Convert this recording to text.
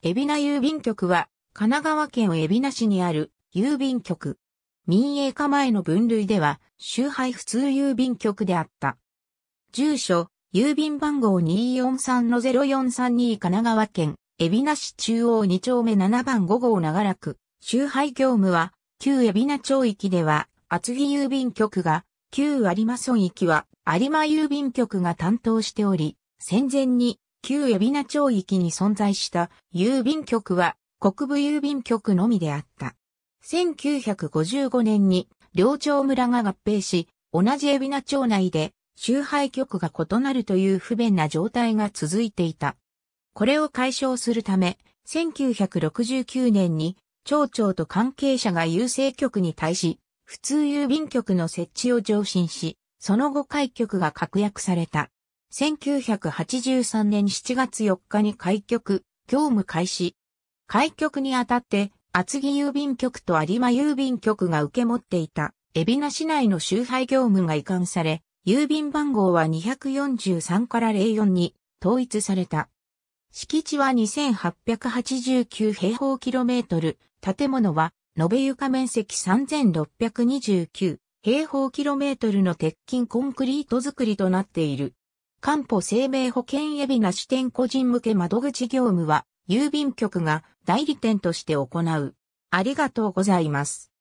海老名郵便局は、神奈川県海老名市にある郵便局。民営化前の分類では、周配普通郵便局であった。住所、郵便番号243-0432神奈川県、海老名市中央2丁目7番5号長らく、周配業務は、旧海老名町域では、厚木郵便局が、旧有馬村域は、有馬郵便局が担当しており、戦前に旧海老名町域に存在した郵便局は国部郵便局のみであった。1955年に両町村が合併し、同じ海老名町内で集配局が異なるという不便な状態が続いていた。これを解消するため、1969年に町長と関係者が郵政局に対し、普通郵便局の設置を上申し、その後開局が確約された。1983年7月4日に開局、業務開始。開局にあたって、厚木郵便局と有馬郵便局が受け持っていた、海老名市内の集配業務が移管され、郵便番号は243から04に統一された。敷地は2889平方キロメートル、建物は延べ床面積3629平方キロメートルの鉄筋コンクリート造りとなっている。官保生命保険エビナ支店個人向け窓口業務は、郵便局が代理店として行う。ありがとうございます。